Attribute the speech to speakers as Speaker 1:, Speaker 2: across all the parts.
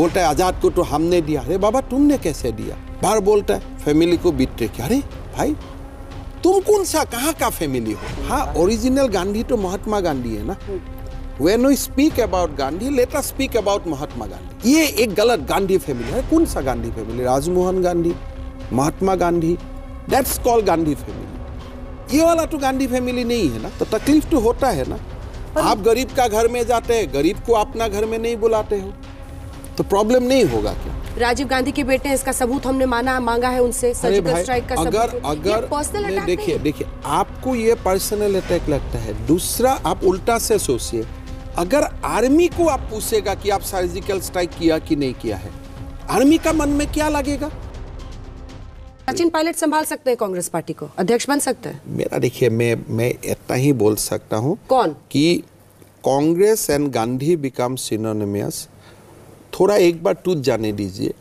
Speaker 1: बोलता है आज़ाद को तो हमने दिया अरे बाबा तुमने कैसे दिया बार बोलता है फैमिली को बीतते क्या अरे भाई तुम कौन सा कहाँ का फैमिली हो हाँ ओरिजिनल गांधी तो महात्मा गांधी है ना when we speak about Gandhi let us speak about Mahatma Gandhi ये एक गलत गांधी फैमिली है कौन सा Gandhi family Rajmohan Gandhi Mahatma Gandhi that's call Gandhi family ये वाला तो गांधी फैमिली नहीं है ना तो तकलीफ तो होता है ना आप गरीब का घर में जाते हैं गरीब को अपना घर में नहीं बुलाते हो तो प्रॉब्लम नहीं होगा क्या
Speaker 2: राजीव गांधी के बेटे इसका सबूत हमने माना मांगा है उनसे सर्जिकल स्ट्राइक का अगर अगर पर्सनल देखिए
Speaker 1: देखिए आपको ये पर्सनल अटैक लगता है दूसरा आप उल्टा से सोचिए अगर आर्मी को आप पूछेगा कि आप सर्जिकल स्ट्राइक किया
Speaker 2: कि नहीं किया है आर्मी का मन में क्या लगेगा सचिन पायलट संभाल सकते हैं कांग्रेस पार्टी को अध्यक्ष बन सकते हैं
Speaker 1: मेरा देखिए मैं मैं इतना ही बोल सकता हूँ कौन कि Congress and Gandhi become synonymous थोड़ा एक बार टूट जाने दीजिए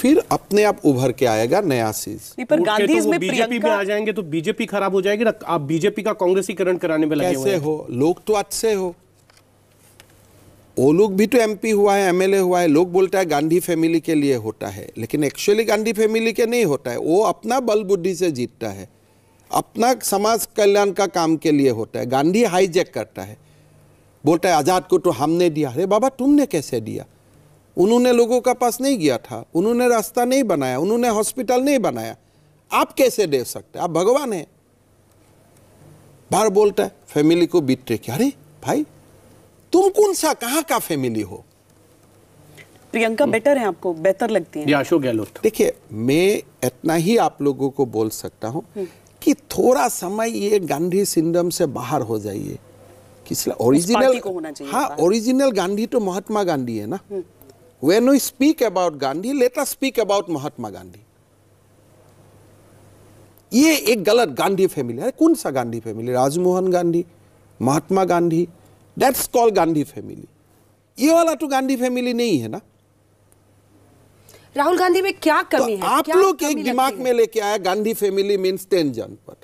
Speaker 1: फिर अपने आप उभर के आएगा नया चीज पर गांधी तो बीजेपी में आ जाएंगे तो बीजेपी खराब हो जाएगी ना आप बीजेपी का कांग्रेसीकरण कराने में लगे कैसे हो लोग तो अच्छे हो वो लोग भी तो एमपी हुआ है एमएलए हुआ है लोग बोलता है गांधी फैमिली के लिए होता है लेकिन एक्चुअली गांधी फैमिली के नहीं होता है वो अपना बल बुद्धि से जीतता है अपना समाज कल्याण का काम के लिए होता है गांधी हाईजेक करता है बोलता है आज़ाद को तो हमने दिया अरे बाबा तुमने कैसे दिया उन्होंने लोगों का पास नहीं गया था उन्होंने रास्ता नहीं बनाया उन्होंने हॉस्पिटल नहीं बनाया आप कैसे दे सकते आप भगवान हैं बार बोलता है फैमिली को बीतते कि अरे भाई तुम कौन सा कहाँ का फैमिली हो प्रियंका बेटर हम्म। है आपको
Speaker 2: बेहतर लगती
Speaker 1: है अशोक गहलोत देखिए मैं इतना ही आप लोगों को बोल सकता हूँ हम्म। कि थोड़ा समय ये गांधी सिंड्रम से बाहर हो जाइए किसला ओरिजिनल हाँ ओरिजिनल गांधी तो महात्मा गांधी है ना when we speak about Gandhi let us speak about Mahatma Gandhi ये एक गलत गांधी फैमिली है कौन सा Gandhi family Rajmohan Gandhi Mahatma Gandhi that's call Gandhi family ये वाला तो गांधी फैमिली नहीं है ना
Speaker 2: राहुल गांधी में क्या तो कमी तो है आप लोग एक दिमाग में
Speaker 1: लेके आया गांधी फैमिली मीन्स टेन जनपद पर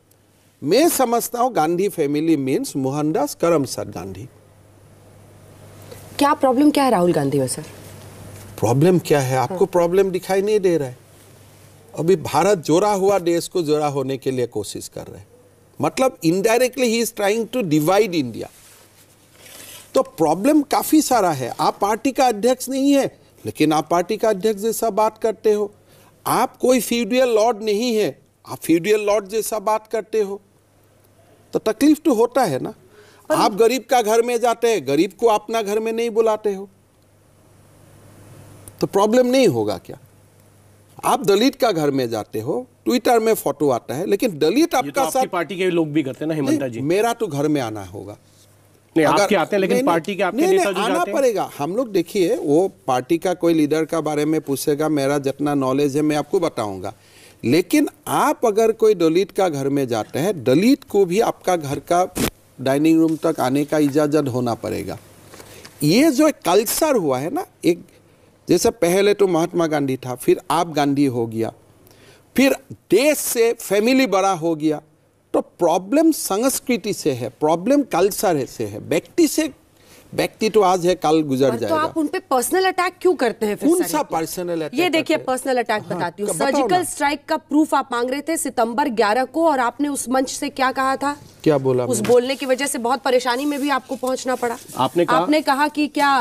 Speaker 1: मैं समझता हूँ गांधी फैमिली मीन्स मोहनदास करमसद गांधी
Speaker 2: क्या प्रॉब्लम क्या है राहुल गांधी में सर
Speaker 1: प्रॉब्लम क्या है आपको प्रॉब्लम हाँ। दिखाई नहीं दे रहा है अभी भारत जोड़ा हुआ देश को जोड़ा होने के लिए कोशिश कर रहे हैं मतलब indirectly he is trying to divide India तो प्रॉब्लम काफ़ी सारा है आप पार्टी का अध्यक्ष नहीं है लेकिन आप पार्टी का अध्यक्ष जैसा बात करते हो आप कोई फ्यूडियल लॉर्ड नहीं है आप फ्यूडियल लॉर्ड जैसा बात करते हो तो तकलीफ तो होता है ना आप गरीब का घर में जाते हैं गरीब को अपना घर में नहीं बुलाते हो तो प्रॉब्लम नहीं होगा क्या आप दलित का घर में जाते हो ट्विटर में फोटो आता है लेकिन दलित तो आपका तो साथ पार्टी के लोग भी करते ना हेमंता जी मेरा तो घर में आना होगा
Speaker 2: नहीं अगर, आपके आते हैं लेकिन पार्टी के आपके नहीं, नेता नहीं, जो आना पड़ेगा
Speaker 1: हम लोग देखिए वो पार्टी का कोई लीडर का बारे में पूछेगा मेरा जितना नॉलेज है मैं आपको बताऊंगा लेकिन आप अगर कोई दलित का घर में जाते हैं दलित को भी आपका घर का डाइनिंग रूम तक आने का इजाज़त होना पड़ेगा ये जो एक कल्चर हुआ है ना एक जैसे पहले तो महात्मा गांधी था फिर आप गांधी हो गया फिर देश से फैमिली बड़ा हो गया तो प्रॉब्लम संस्कृति से है प्रॉब्लम कल्चर से है व्यक्ति से व्यक्ति तो आज है कल गुजर तो जाएगा तो आप
Speaker 2: उन पे पर्सनल अटैक क्यों करते हैं कौन सा पर्सनल अटैक ये देखिए पर्सनल अटैक हाँ, बताती हूँ सर्जिकल स्ट्राइक का प्रूफ आप मांग रहे थे सितंबर 11 को और आपने उस मंच से क्या कहा था क्या बोला उस बोलने की वजह से बहुत परेशानी में भी आपको पहुंचना पड़ा आपने कहा? आपने कहा कि क्या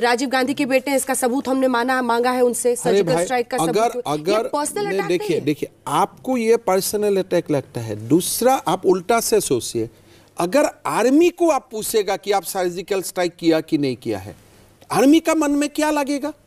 Speaker 2: राजीव गांधी के बेटे इसका सबूत हमने माना मांगा है उनसे सर्जिकल स्ट्राइक का अगर अगर पर्सनल देखिए
Speaker 1: देखिए आपको ये पर्सनल अटैक लगता है दूसरा आप उल्टा से सोचिए अगर आर्मी को आप पूछेगा कि आप सर्जिकल स्ट्राइक किया कि नहीं किया है आर्मी का मन में क्या लगेगा